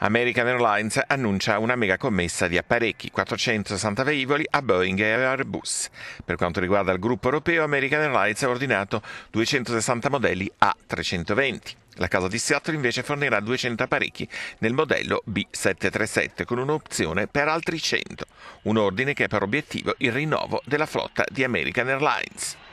American Airlines annuncia una mega commessa di apparecchi, 460 velivoli a Boeing e Airbus. Per quanto riguarda il gruppo europeo, American Airlines ha ordinato 260 modelli A320. La casa di Seattle invece fornirà 200 apparecchi nel modello B737 con un'opzione per altri 100, un ordine che ha per obiettivo il rinnovo della flotta di American Airlines.